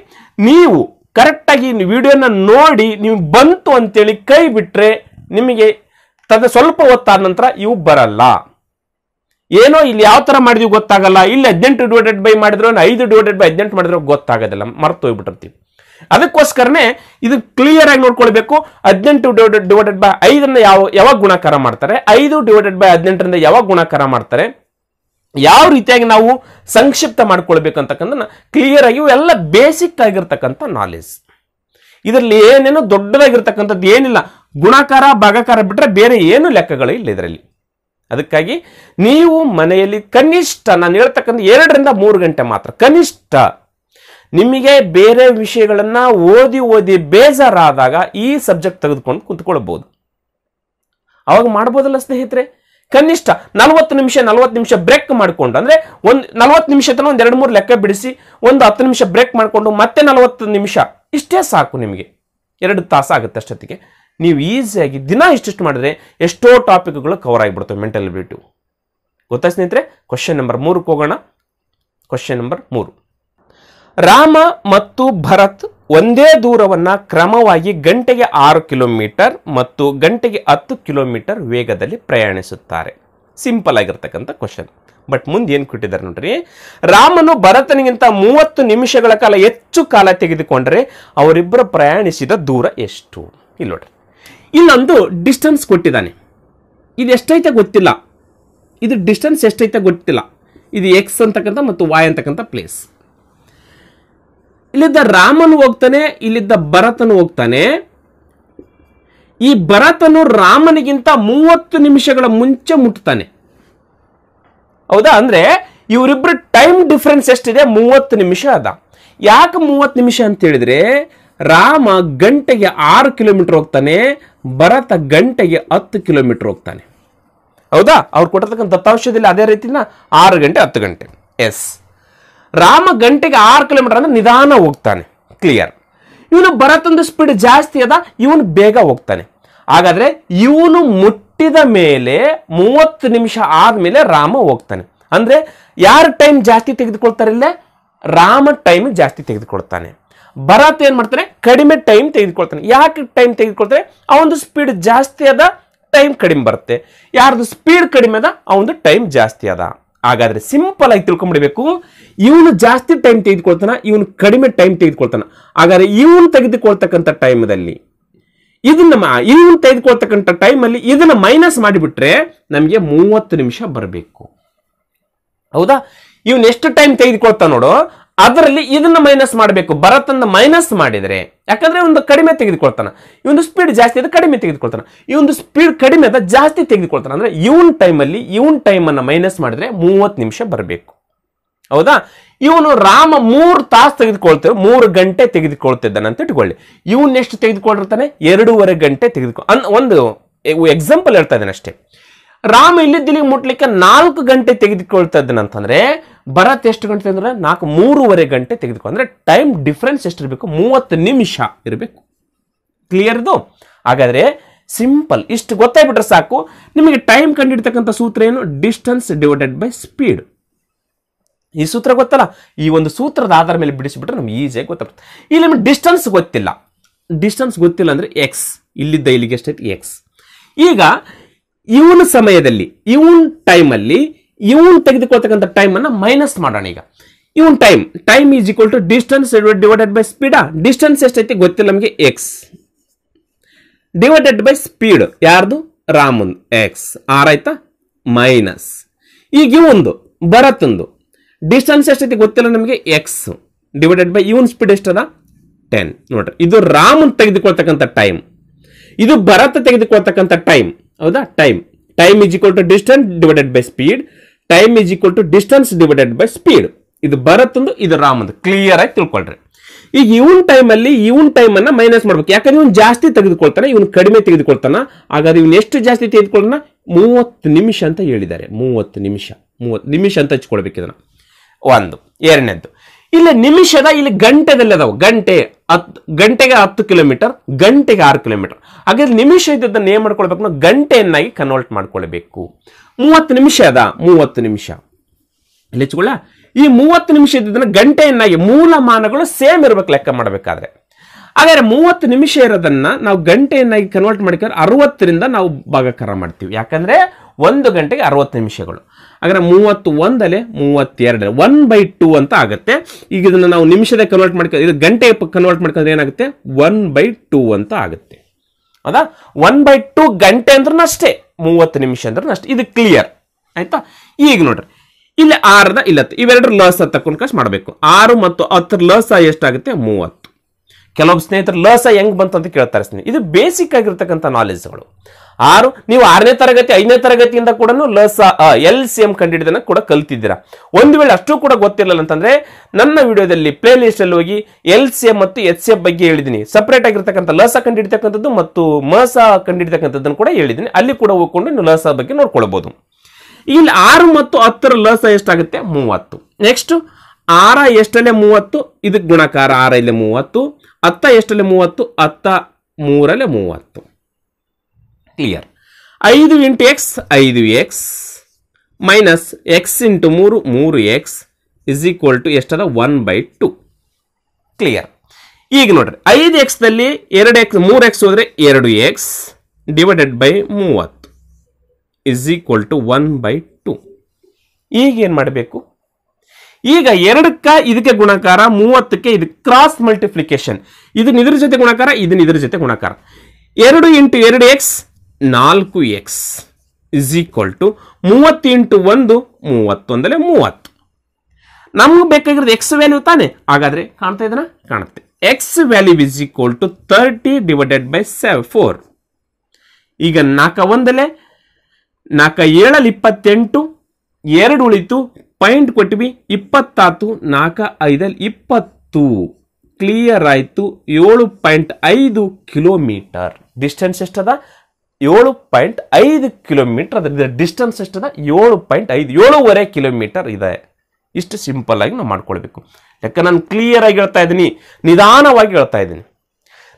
ನೀವು ಕರೆಕ್ಟಾಗಿ ವಿಡಿಯೋನ ನೋಡಿ ನೀವು ಬಂತು ಅಂತೇಳಿ ಕೈ ಬಿಟ್ಟರೆ ನಿಮಗೆ ತದ ಸ್ವಲ್ಪ ಹೊತ್ತಾದ ನಂತರ ಇವು ಬರಲ್ಲ ಏನೋ ಇಲ್ಲಿ ಯಾವ ಥರ ಮಾಡಿದ್ವಿ ಗೊತ್ತಾಗಲ್ಲ ಇಲ್ಲಿ ಹದಿನೆಂಟು ಡಿವೈಡೆಡ್ ಬೈ ಮಾಡಿದ್ರು ಐದು ಡಿವೈಡೆಡ್ ಬೈ ಹದಿನೆಂಟು ಮಾಡಿದ್ರು ಗೊತ್ತಾಗೋದಿಲ್ಲ ಹೋಗ್ಬಿಟ್ಟಿರ್ತೀವಿ ಅದಕ್ಕೋಸ್ಕರನೇ ಇದು ಕ್ಲಿಯರ್ ಆಗಿ ನೋಡ್ಕೊಳ್ಬೇಕು ಹದಿನೆಂಟು ಡಿವೈಡೆಡ್ ಡಿವೈಡೆಡ್ ಬೈ ಐದರಿಂದ ಯಾವ ಯಾವಾಗ ಗುಣಕಾರ ಮಾಡ್ತಾರೆ ಐದು ಡಿವೈಡೆಡ್ ಬೈ ಹದಿನೆಂಟರಿಂದ ಯಾವಾಗ ಗುಣಕಾರ ಮಾಡ್ತಾರೆ ಯಾವ ರೀತಿಯಾಗಿ ನಾವು ಸಂಕ್ಷಿಪ್ತ ಮಾಡ್ಕೊಳ್ಬೇಕಂತಕ್ಕಂಥ ಕ್ಲಿಯರ್ ಆಗಿ ಎಲ್ಲ ಬೇಸಿಕ್ ಆಗಿರ್ತಕ್ಕಂಥ ನಾಲೆಜ್ ಇದರಲ್ಲಿ ಏನೇನು ದೊಡ್ಡದಾಗಿರ್ತಕ್ಕಂಥದ್ದು ಏನಿಲ್ಲ ಗುಣಾಕಾರ ಭಾಗಾಕಾರ ಬಿಟ್ಟರೆ ಬೇರೆ ಏನು ಲೆಕ್ಕಗಳು ಇಲ್ಲ ಇದರಲ್ಲಿ ಅದಕ್ಕಾಗಿ ನೀವು ಮನೆಯಲ್ಲಿ ಕನಿಷ್ಠ ನಾನು ಹೇಳ್ತಕ್ಕಂಥ ಎರಡರಿಂದ ಮೂರು ಗಂಟೆ ಮಾತ್ರ ಕನಿಷ್ಠ ನಿಮಗೆ ಬೇರೆ ವಿಷಯಗಳನ್ನು ಓದಿ ಓದಿ ಬೇಜಾರಾದಾಗ ಈ ಸಬ್ಜೆಕ್ಟ್ ತೆಗೆದುಕೊಂಡು ಕುಂತ್ಕೊಳ್ಬೋದು ಅವಾಗ ಮಾಡ್ಬೋದಲ್ಲ ಸ್ನೇಹಿತರೆ ಕನಿಷ್ಠ ನಲವತ್ತು ನಿಮಿಷ ನಲವತ್ತು ನಿಮಿಷ ಬ್ರೇಕ್ ಮಾಡಿಕೊಂಡು ಅಂದ್ರೆ ಒಂದು ನಲವತ್ತು ನಿಮಿಷ ತನಕ ಒಂದು ಎರಡು ಮೂರು ಲೆಕ್ಕ ಬಿಡಿಸಿ ಒಂದು ಹತ್ತು ನಿಮಿಷ ಬ್ರೇಕ್ ಮಾಡಿಕೊಂಡು ಮತ್ತೆ ನಲವತ್ತು ನಿಮಿಷ ಇಷ್ಟೇ ಸಾಕು ನಿಮಗೆ ಎರಡು ತಾಸು ಆಗುತ್ತೆ ಅಷ್ಟೊತ್ತಿಗೆ ನೀವು ಈಸಿಯಾಗಿ ದಿನ ಇಷ್ಟಿಷ್ಟು ಮಾಡಿದ್ರೆ ಎಷ್ಟೋ ಟಾಪಿಕ್ಗಳು ಕವರ್ ಆಗಿಬಿಡ್ತವೆ ಮೆಂಟಲ್ ಅಬಿಲಿಟಿ ಗೊತ್ತಾ ಸ್ನೇಹಿತರೆ ಕ್ವಶನ್ ನಂಬರ್ ಮೂರಕ್ಕೆ ಹೋಗೋಣ ಕ್ವಶನ್ ನಂಬರ್ ಮೂರು ರಾಮ ಮತ್ತು ಭರತ್ ಒಂದೇ ದೂರವನ್ನ ಕ್ರಮವಾಗಿ ಗಂಟೆಗೆ ಆರು ಕಿಲೋಮೀಟರ್ ಮತ್ತು ಗಂಟೆಗೆ ಹತ್ತು ಕಿಲೋಮೀಟರ್ ವೇಗದಲ್ಲಿ ಪ್ರಯಾಣಿಸುತ್ತಾರೆ ಸಿಂಪಲ್ ಆಗಿರ್ತಕ್ಕಂಥ ಕ್ವಶನ್ ಬಟ್ ಮುಂದೆ ಏನು ಕೊಟ್ಟಿದ್ದಾರೆ ನೋಡ್ರಿ ರಾಮನು ಭರತನಿಗಿಂತ ಮೂವತ್ತು ನಿಮಿಷಗಳ ಕಾಲ ಹೆಚ್ಚು ಕಾಲ ತೆಗೆದುಕೊಂಡರೆ ಅವರಿಬ್ಬರು ಪ್ರಯಾಣಿಸಿದ ದೂರ ಎಷ್ಟು ಇಲ್ಲಿ ನೋಡ್ರಿ ಇಲ್ಲೊಂದು ಡಿಸ್ಟೆನ್ಸ್ ಕೊಟ್ಟಿದ್ದಾನೆ ಇದು ಎಷ್ಟೈತೆ ಗೊತ್ತಿಲ್ಲ ಇದು ಡಿಸ್ಟೆನ್ಸ್ ಎಷ್ಟೈತೆ ಗೊತ್ತಿಲ್ಲ ಇದು ಎಕ್ಸ್ ಅಂತಕ್ಕಂಥ ಮತ್ತು ವಾಯ್ ಅಂತಕ್ಕಂಥ ಪ್ಲೇಸ್ ಇಲ್ಲಿದ್ದ ರಾಮನು ಹೋಗ್ತಾನೆ ಇಲ್ಲಿದ್ದ ಭರತನು ಹೋಗ್ತಾನೆ ಈ ಭರತನು ರಾಮನಿಗಿಂತ ಮೂವತ್ತು ನಿಮಿಷಗಳ ಮುಂಚೆ ಮುಟ್ತಾನೆ ಹೌದಾ ಅಂದ್ರೆ ಇವರಿಬ್ರು ಟೈಮ್ ಡಿಫ್ರೆನ್ಸ್ ಎಷ್ಟಿದೆ ಮೂವತ್ತು ನಿಮಿಷ ಅದ ಯಾಕೆ ಮೂವತ್ತು ನಿಮಿಷ ಅಂತ ಹೇಳಿದ್ರೆ ರಾಮ ಗಂಟೆಗೆ ಆರು ಕಿಲೋಮೀಟರ್ ಹೋಗ್ತಾನೆ ಭರತ ಗಂಟೆಗೆ ಹತ್ತು ಕಿಲೋಮೀಟರ್ ಹೋಗ್ತಾನೆ ಹೌದಾ ಅವ್ರು ಕೊಟ್ಟಿರ್ತಕ್ಕಂಥ ದತ್ತಾಂಶದಲ್ಲಿ ಅದೇ ರೀತಿನ ಆರು ಗಂಟೆ ಹತ್ತು ಗಂಟೆ ಎಸ್ ರಾಮ ಗಂಟೆಗೆ ಆರು ಕಿಲೋಮೀಟರ್ ಅಂದ್ರೆ ನಿಧಾನ ಹೋಗ್ತಾನೆ ಕ್ಲಿಯರ್ ಇವನು ಭರತಂದು ಸ್ಪೀಡ್ ಜಾಸ್ತಿ ಅದ ಇವನು ಬೇಗ ಹೋಗ್ತಾನೆ ಹಾಗಾದ್ರೆ ಇವನು ಮುಟ್ಟಿದ ಮೇಲೆ ಮೂವತ್ತು ನಿಮಿಷ ಆದಮೇಲೆ ರಾಮ ಹೋಗ್ತಾನೆ ಅಂದ್ರೆ ಯಾರು ಟೈಮ್ ಜಾಸ್ತಿ ತೆಗೆದುಕೊಳ್ತಾರಿಲ್ಲ ರಾಮ ಟೈಮ್ ಜಾಸ್ತಿ ತೆಗೆದುಕೊಳ್ತಾನೆ ಭರತ್ ಏನು ಮಾಡ್ತಾನೆ ಕಡಿಮೆ ಟೈಮ್ ತೆಗೆದುಕೊಳ್ತಾನೆ ಯಾಕೆ ಟೈಮ್ ತೆಗೆದುಕೊಳ್ತಾನೆ ಅವನದು ಸ್ಪೀಡ್ ಜಾಸ್ತಿ ಅದ ಟೈಮ್ ಕಡಿಮೆ ಬರುತ್ತೆ ಯಾರ್ದು ಸ್ಪೀಡ್ ಕಡಿಮೆ ಅದ ಅವನದು ಟೈಮ್ ಜಾಸ್ತಿ ಅದ ಹಾಗಾದ್ರೆ ಸಿಂಪಲ್ ಆಗಿ ತಿಳ್ಕೊಂಬಿಡ್ಬೇಕು ಇವನು ಜಾಸ್ತಿ ಟೈಮ್ ತೆಗೆದುಕೊಳ್ತಾನ ಇವನು ಕಡಿಮೆ ಟೈಮ್ ತೆಗೆದುಕೊಳ್ತಾನ ಹಾಗಾದ್ರೆ ಇವನು ತೆಗೆದುಕೊಳ್ತಕ್ಕಂಥ ಟೈಮಲ್ಲಿ ಇದನ್ನ ಇವನು ತೆಗೆದುಕೊಳ್ತಕ್ಕಂಥ ಟೈಮಲ್ಲಿ ಇದನ್ನ ಮೈನಸ್ ಮಾಡಿಬಿಟ್ರೆ ನಮಗೆ ಮೂವತ್ತು ನಿಮಿಷ ಬರಬೇಕು ಹೌದಾ ಇವನ್ ಎಷ್ಟು ಟೈಮ್ ತೆಗೆದುಕೊಳ್ತಾ ನೋಡೋ ಅದರಲ್ಲಿ ಇದನ್ನ ಮೈನಸ್ ಮಾಡಬೇಕು ಭರತನ್ನ ಮೈನಸ್ ಮಾಡಿದರೆ ಯಾಕಂದ್ರೆ ಒಂದು ಕಡಿಮೆ ತೆಗೆದುಕೊಳ್ತಾನೆ ಒಂದು ಸ್ಪೀಡ್ ಜಾಸ್ತಿ ಅದ ಕಡಿಮೆ ತೆಗೆದುಕೊಳ್ತಾನೆ ಈ ಒಂದು ಸ್ಪೀಡ್ ಕಡಿಮೆ ಅದ ಜಾಸ್ತಿ ತೆಗೆದುಕೊಳ್ತಾನೆ ಅಂದ್ರೆ ಇವನ್ ಟೈಮಲ್ಲಿ ಇವನ್ ಅನ್ನ ಮೈನಸ್ ಮಾಡಿದ್ರೆ ಮೂವತ್ತು ನಿಮಿಷ ಬರಬೇಕು ಹೌದಾ ಇವನು ರಾಮ ಮೂರು ತಾಸು ತೆಗೆದುಕೊಳ್ತೇವೆ ಮೂರು ಗಂಟೆ ತೆಗೆದುಕೊಳ್ತಿದ್ದಾನೆ ಅಂತ ಇಟ್ಕೊಳ್ಳಿ ಇವನ್ ಎಷ್ಟು ತೆಗೆದುಕೊಂಡಿರ್ತಾನೆ ಎರಡೂವರೆ ಗಂಟೆ ತೆಗೆದುಕೊ ಅನ್ ಒಂದು ಎಕ್ಸಾಂಪಲ್ ಹೇಳ್ತಾ ಇದ್ದಾನೆ ಅಷ್ಟೇ ರಾಮ ಇಲ್ಲಿದ್ದಿಲ್ಲಿಗೆ ಮುಟ್ಲಿಕ್ಕೆ ನಾಲ್ಕು ಗಂಟೆ ತೆಗೆದುಕೊಳ್ತಾ ಇದ್ದಾನೆ ಅಂತಂದ್ರೆ ಬರತ್ತೆ ಎಷ್ಟು ಗಂಟೆ ಅಂದರೆ ನಾಲ್ಕು ಮೂರುವರೆ ಗಂಟೆ ತೆಗೆದುಕೊ ಅಂದರೆ ಟೈಮ್ ಡಿಫ್ರೆನ್ಸ್ ಎಷ್ಟಿರಬೇಕು ಮೂವತ್ತು ನಿಮಿಷ ಇರಬೇಕು ಕ್ಲಿಯರ್ದು ಹಾಗಾದರೆ ಸಿಂಪಲ್ ಇಷ್ಟು ಗೊತ್ತಾಗ್ಬಿಟ್ರೆ ಸಾಕು ನಿಮಗೆ ಟೈಮ್ ಕಂಡಿಡ್ತಕ್ಕಂಥ ಸೂತ್ರ ಏನು ಡಿಸ್ಟೆನ್ಸ್ ಡಿವೈಡೆಡ್ ಬೈ ಸ್ಪೀಡ್ ಈ ಸೂತ್ರ ಗೊತ್ತಲ್ಲ ಈ ಒಂದು ಸೂತ್ರದ ಆಧಾರ ಮೇಲೆ ಬಿಡಿಸಿಬಿಟ್ರೆ ನಮ್ಗೆ ಈಸಿಯಾಗಿ ಗೊತ್ತಾಗುತ್ತೆ ಇಲ್ಲಿ ನಮಗೆ ಡಿಸ್ಟೆನ್ಸ್ ಗೊತ್ತಿಲ್ಲ ಡಿಸ್ಟೆನ್ಸ್ ಗೊತ್ತಿಲ್ಲ ಅಂದರೆ ಎಕ್ಸ್ ಇಲ್ಲಿದ್ದ ಇಲ್ಲಿಗೆ ಎಷ್ಟೈತಿ ಎಕ್ಸ್ ಈಗ ಇವನ ಸಮಯದಲ್ಲಿ ಇವನ್ ಟೈಮಲ್ಲಿ ಇವನ್ ತೆಗೆದುಕೊಳ್ತಕ್ಕಂಥ ಟೈಮನ್ನು ಮೈನಸ್ ಮಾಡೋಣ ಈಗ ಇವನ್ time time is equal to distance divided by ಸ್ಪೀಡಾ ಡಿಸ್ಟೆನ್ಸ್ ಎಷ್ಟೈತಿ ಗೊತ್ತಿಲ್ಲ ನಮಗೆ ಎಕ್ಸ್ ಡಿವೈಡೆಡ್ ಬೈ ಸ್ಪೀಡ್ ಯಾರ್ದು ರಾಮನ್ ಎಕ್ಸ್ ಆರ್ ಆಯ್ತಾ ಮೈನಸ್ ಈಗ ಇವೊಂದು ಒಂದು ಡಿಸ್ಟೆನ್ಸ್ ಎಷ್ಟೈತಿ ಗೊತ್ತಿಲ್ಲ ನಮಗೆ ಎಕ್ಸ್ ಡಿವೈಡೆಡ್ ಬೈ ಇವನ್ ಸ್ಪೀಡ್ ಎಷ್ಟದ ಟೆನ್ ನೋಡ್ರಿ ಇದು ರಾಮನ್ ತೆಗೆದುಕೊಳ್ತಕ್ಕಂಥ ಟೈಮ್ ಇದು ಭರತ್ ತೆಗೆದುಕೊಳ್ತಕ್ಕಂಥ ಟೈಮ್ ಹೌದಾ time time is equal to distance divided by speed time is equal to distance divided by speed ಇದು ಬರತ್ತಂದು ಇದು ರಾಮ್ ಕ್ಲಿಯರ್ ಆಗಿ ತಿಳ್ಕೊಳ್ರಿ ಈಗ ಇವನ್ ಟೈಮಲ್ಲಿ ಇವನ್ ಅನ್ನ ಮೈನಸ್ ಮಾಡ್ಬೇಕು ಯಾಕಂದ್ರೆ ಇವ್ನು ಜಾಸ್ತಿ ತೆಗೆದುಕೊಳ್ತಾನೆ ಇವನು ಕಡಿಮೆ ತೆಗೆದುಕೊಳ್ತಾನ ಹಾಗಾದ್ರೆ ಇವನು ಎಷ್ಟು ಜಾಸ್ತಿ ತೆಗೆದುಕೊಳ್ತಾನ ಮೂವತ್ತು ನಿಮಿಷ ಅಂತ ಹೇಳಿದ್ದಾರೆ ಮೂವತ್ತು ನಿಮಿಷ ಮೂವತ್ತು ನಿಮಿಷ ಅಂತ ಹಚ್ಕೊಳ್ಬೇಕು ಇದನ್ನ ಒಂದು ಎರಡನೇದ್ದು ಇಲ್ಲಿ ನಿಮಿಷದ ಇಲ್ಲಿ ಗಂಟೆದಲ್ಲಿ ಅದಾವ ಗಂಟೆ ಹತ್ತು ಗಂಟೆಗೆ ಹತ್ತು ಕಿಲೋಮೀಟರ್ ಗಂಟೆಗೆ ಆರು ಕಿಲೋಮೀಟರ್ ಹಾಗೆ ನಿಮಿಷ ಇದ್ದದನ್ನ ಏನು ಮಾಡ್ಕೊಳ್ಬೇಕು ನಾವು ಗಂಟೆಯನ್ನಾಗಿ ಕನ್ವರ್ಟ್ ಮಾಡ್ಕೊಳ್ಬೇಕು ಮೂವತ್ತು ನಿಮಿಷ ಅದ ಮೂವತ್ತು ನಿಮಿಷ ಈ ಮೂವತ್ತು ನಿಮಿಷ ಇದ್ದದನ್ನ ಗಂಟೆಯನ್ನಾಗಿ ಮೂಲಮಾನಗಳು ಸೇಮ್ ಇರ್ಬೇಕು ಲೆಕ್ಕ ಮಾಡಬೇಕಾದ್ರೆ ಹಾಗಾದ್ರೆ ಮೂವತ್ತು ನಿಮಿಷ ಇರೋದನ್ನ ನಾವು ಗಂಟೆಯನ್ನಾಗಿ ಕನ್ವರ್ಟ್ ಮಾಡಿಕೊಂಡ್ರೆ ಅರವತ್ತರಿಂದ ನಾವು ಭಾಗಕಾರ ಮಾಡ್ತೀವಿ ಯಾಕಂದ್ರೆ ಒಂದು ಗಂಟೆಗೆ ಅರವತ್ತು ನಿಮಿಷಗಳು ಹಾಗಾದ್ರೆ ಮೂವತ್ತು ಒಂದಲೆ ಮೂವತ್ತೆರಡು ಒನ್ ಬೈ ಟೂ ಅಂತ ಆಗುತ್ತೆ ಈಗ ಇದನ್ನು ನಾವು ನಿಮಿಷದ ಕನ್ವರ್ಟ್ ಮಾಡ್ಕೊ ಇದು ಗಂಟೆ ಕನ್ವರ್ಟ್ ಮಾಡ್ಕೊಂಡ್ರೆ ಏನಾಗುತ್ತೆ ಒನ್ ಬೈ ಟೂ ಅಂತ ಆಗುತ್ತೆ ಅದಾ ಒನ್ ಬೈ ಟೂ ಗಂಟೆ ಅಂದ್ರೂ ಅಷ್ಟೇ ಮೂವತ್ತು ನಿಮಿಷ ಅಂದ್ರೂ ಅಷ್ಟೇ ಇದು ಕ್ಲಿಯರ್ ಆಯ್ತಾ ಈಗ ನೋಡ್ರಿ ಇಲ್ಲಿ ಆರದ ಇಲ್ಲತ್ತೆ ಇವೆರಡು ಲಸ ತಕೊಂಡು ಕಷ್ಟ ಮಾಡಬೇಕು ಆರು ಮತ್ತು ಹತ್ತರ ಲಸ ಎಷ್ಟಾಗುತ್ತೆ ಮೂವತ್ತು ಕೆಲವೊಬ್ಬ ಸ್ನೇಹಿತರು ಲಸ ಹೆಂಗ್ ಬಂತು ಅಂತ ಕೇಳ್ತಾರೆ ಸ್ನೇಹಿತರೆ ಇದು ಬೇಸಿಕ್ ಆಗಿರ್ತಕ್ಕಂಥ ನಾಲೆಜ್ಗಳು ಆರು ನೀವು ಆರನೇ ತರಗತಿ ಐದನೇ ತರಗತಿಯಿಂದ ಕೂಡ ಲಸ ಎಲ್ ಸಿ ಎಂ ಕಂಡಿಡಿದ ಕೂಡ ಕಲ್ತಿದ್ದೀರಾ ಒಂದು ವೇಳೆ ಅಷ್ಟು ಕೂಡ ಗೊತ್ತಿರಲಿಲ್ಲ ಅಂತಂದ್ರೆ ನನ್ನ ವಿಡಿಯೋದಲ್ಲಿ ಪ್ಲೇ ಲಿಸ್ಟ್ ಅಲ್ಲಿ ಹೋಗಿ ಎಲ್ ಸಿ ಎಂ ಮತ್ತು ಎಚ್ ಸಿ ಎಫ್ ಬಗ್ಗೆ ಹೇಳಿದ್ದೀನಿ ಸಪ್ರೇಟ್ ಆಗಿರ್ತಕ್ಕಂಥ ಲಸ ಕಂಡಿಡ್ತಕ್ಕಂಥದ್ದು ಮತ್ತು ಮಸ ಕಂಡಿಡ್ತಕ್ಕಂಥದ್ದನ್ನು ಕೂಡ ಹೇಳಿದ್ದೀನಿ ಅಲ್ಲಿ ಕೂಡ ಹೋಗ್ಕೊಂಡು ನೀವು ಲಸ ಬಗ್ಗೆ ನೋಡ್ಕೊಳ್ಬಹುದು ಇಲ್ಲಿ ಆರು ಮತ್ತು ಹತ್ತರ ಲಸ ಎಷ್ಟಾಗುತ್ತೆ ಮೂವತ್ತು ನೆಕ್ಸ್ಟ್ ಆರ ಎಷ್ಟಲ್ಲೇ ಮೂವತ್ತು ಇದಕ್ಕೆ ಗುಣಕಾರ ಆರ ಇಲ್ಲೇ ಮೂವತ್ತು ಅತ್ತ ಎಷ್ಟಲ್ಲಿ ಮೂವತ್ತು ಅತ್ತ ಮೂರಲ್ಲಿ ಮೂವತ್ತು ಕ್ಲಿಯರ್ ಐದು ಇಂಟು ಎಕ್ಸ್ ಐದು ಎಕ್ಸ್ ಮೈನಸ್ ಎಕ್ಸ್ ಇಂಟು ಮೂರು ಮೂರು ಎಕ್ಸ್ ಇಸ್ ಈಕ್ವಲ್ ಟು ಎಷ್ಟದ ಒನ್ ಬೈ ಟು ಕ್ಲಿಯರ್ ಈಗ ನೋಡ್ರಿ ಐದು ಎಕ್ಸ್ದಲ್ಲಿ ಎರಡು ಎಕ್ಸ್ ಮೂರು ಎಕ್ಸ್ ಹೋದರೆ ಎರಡು ಎಕ್ಸ್ ಡಿವೈಡೆಡ್ ಬೈ ಮೂವತ್ತು is equal to one by two ಈಗೇನು ಮಾಡಬೇಕು ಈಗ ಎರಡಕ್ಕ ಇದಕ್ಕೆ ಗುಣಕಾರ ಮೂವತ್ತಕ್ಕೆ ಇದು ಕ್ರಾಸ್ ಮಲ್ಟಿಪ್ಲಿಕೇಶನ್ ಇದು ಇದ್ರ ಜೊತೆ ಗುಣಕಾರ ಇದನ್ನ ಇದ್ರ ಜೊತೆ ಗುಣಕಾರ ಎರಡು ಇಂಟು ಎರಡು ಎಕ್ಸ್ ನಾಲ್ಕು ಎಕ್ಸ್ ಇಸ್ ಈಕ್ವಲ್ ಟು ಮೂವತ್ತು ಇಂಟು ಒಂದು ಮೂವತ್ತೊಂದಲೇ ಮೂವತ್ತು ನಮ್ಗೆ ಬೇಕಾಗಿರೋದು ಎಕ್ಸ್ ವ್ಯಾಲ್ಯೂ ತಾನೆ ಹಾಗಾದ್ರೆ ಕಾಣ್ತಾ ಇದನ್ನ ಕಾಣುತ್ತೆ X value is equal to thirty divided by seven four ಈಗ ನಾಲ್ಕ ಒಂದಲೆ ನಾಲ್ಕ ಏಳಲ್ಲಿ ಇಪ್ಪತ್ತೆಂಟು ಎರಡು ಉಳಿತು ಪಾಯಿಂಟ್ ಕೊಟ್ಟಿವಿ ಇಪ್ಪತ್ತಾತು ನಾಲ್ಕ ಐದಲ್ಲಿ ಇಪ್ಪತ್ತು ಕ್ಲಿಯರ್ ಆಯಿತು ಏಳು ಪಾಯಿಂಟ್ ಐದು ಕಿಲೋಮೀಟರ್ ಡಿಸ್ಟೆನ್ಸ್ ಎಷ್ಟದ ಏಳು ಪಾಯಿಂಟ್ ಐದು ಕಿಲೋಮೀಟರ್ ಅದ್ರ ಡಿಸ್ಟೆನ್ಸ್ ಎಷ್ಟದ ಏಳು ಪಾಯಿಂಟ್ ಐದು ಏಳುವರೆ ಕಿಲೋಮೀಟರ್ ಇದೆ ಇಷ್ಟು ಸಿಂಪಲ್ ಆಗಿ ನಾವು ಮಾಡ್ಕೊಳ್ಬೇಕು ಯಾಕೆ ನಾನು ಕ್ಲಿಯರ್ ಆಗಿ ಹೇಳ್ತಾ ಇದ್ದೀನಿ ನಿಧಾನವಾಗಿ ಹೇಳ್ತಾ ಇದ್ದೀನಿ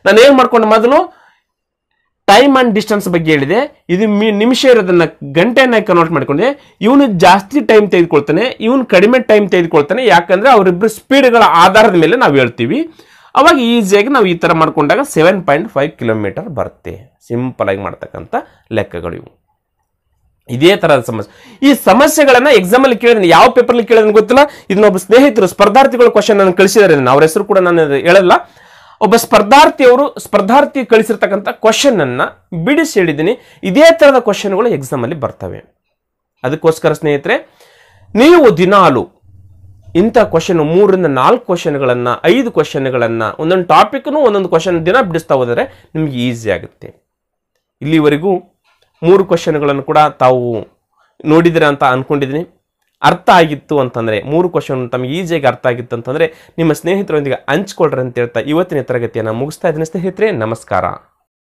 ನಾನು ಏನು ಮಾಡ್ಕೊಂಡು ಮೊದಲು ಟೈಮ್ ಅಂಡ್ ಡಿಸ್ಟೆನ್ಸ್ ಬಗ್ಗೆ ಹೇಳಿದೆ ಇದು ನಿಮಿಷ ಇರೋದನ್ನ ಗಂಟೆನ ಕನ್ವರ್ಟ್ ಮಾಡ್ಕೊಂಡಿದೆ ಇವನು ಜಾಸ್ತಿ ಟೈಮ್ ತೆಗೆದುಕೊಳ್ತಾನೆ ಇವನು ಕಡಿಮೆ ಟೈಮ್ ತೆಗೆದುಕೊಳ್ತಾನೆ ಯಾಕಂದ್ರೆ ಅವರಿಬ್ಬರು ಸ್ಪೀಡ್ಗಳ ಆಧಾರದ ಮೇಲೆ ನಾವು ಹೇಳ್ತೀವಿ ಅವಾಗ ಈಸಿಯಾಗಿ ನಾವು ಈ ಥರ ಮಾಡ್ಕೊಂಡಾಗ ಸೆವೆನ್ ಪಾಯಿಂಟ್ ಫೈವ್ ಕಿಲೋಮೀಟರ್ ಬರುತ್ತೆ ಸಿಂಪಲ್ ಆಗಿ ಮಾಡ್ತಕ್ಕಂಥ ಲೆಕ್ಕಗಳು ಇವು ಇದೇ ತರಹದ ಸಮಸ್ಯೆ ಈ ಸಮಸ್ಯೆಗಳನ್ನ ಎಕ್ಸಾಮಲ್ಲಿ ಕೇಳಿದ್ರೆ ಯಾವ ಪೇಪರ್ಲಿ ಕೇಳಿದ್ರೆ ಗೊತ್ತಿಲ್ಲ ಇದನ್ನೊಬ್ಬ ಸ್ನೇಹಿತರು ಸ್ಪರ್ಧಾರ್ಥಿಗಳು ಕ್ವಶನ್ ಅನ್ನು ಕಳಿಸಿದ್ದಾರೆ ಅವ್ರ ಹೆಸರು ಕೂಡ ನಾನು ಹೇಳಲ್ಲ ಒಬ್ಬ ಸ್ಪರ್ಧಾರ್ಥಿಯವರು ಸ್ಪರ್ಧಾರ್ಥಿ ಕಳಿಸಿರ್ತಕ್ಕಂಥ ಕ್ವಶನ್ ಬಿಡಿಸಿ ಹೇಳಿದ್ದೀನಿ ಇದೇ ಥರದ ಕ್ವಶನ್ಗಳು ಎಕ್ಸಾಮ್ ಅಲ್ಲಿ ಬರ್ತವೆ ಅದಕ್ಕೋಸ್ಕರ ಸ್ನೇಹಿತರೆ ನೀವು ದಿನಾಲು ಇಂಥ ಕ್ವಶನ್ ಮೂರರಿಂದ ನಾಲ್ಕು ಕ್ವಶನ್ಗಳನ್ನು ಐದು ಕ್ವಶನ್ಗಳನ್ನು ಒಂದೊಂದು ಟಾಪಿಕ್ನು ಒಂದೊಂದು ಕ್ವಶನ್ ದಿನ ಬಿಡಿಸ್ತಾ ಹೋದರೆ ನಿಮಗೆ ಈಸಿ ಆಗುತ್ತೆ ಇಲ್ಲಿವರೆಗೂ ಮೂರು ಕ್ವಶನ್ಗಳನ್ನು ಕೂಡ ತಾವು ನೋಡಿದಿರ ಅಂತ ಅಂದ್ಕೊಂಡಿದ್ದೀನಿ ಅರ್ಥ ಆಗಿತ್ತು ಅಂತಂದರೆ ಮೂರು ಕ್ವಶನ್ ತಮಗೆ ಈಜಿಯಾಗಿ ಅರ್ಥ ಆಗಿತ್ತು ಅಂತಂದರೆ ನಿಮ್ಮ ಸ್ನೇಹಿತರೊಂದಿಗೆ ಹಂಚ್ಕೊಳ್ರಿ ಅಂತ ಹೇಳ್ತಾ ಇವತ್ತಿನ ತರಗತಿಯನ್ನು ಮುಗಿಸ್ತಾ ಇದ್ದೀನಿ ಸ್ನೇಹಿತರೆ ನಮಸ್ಕಾರ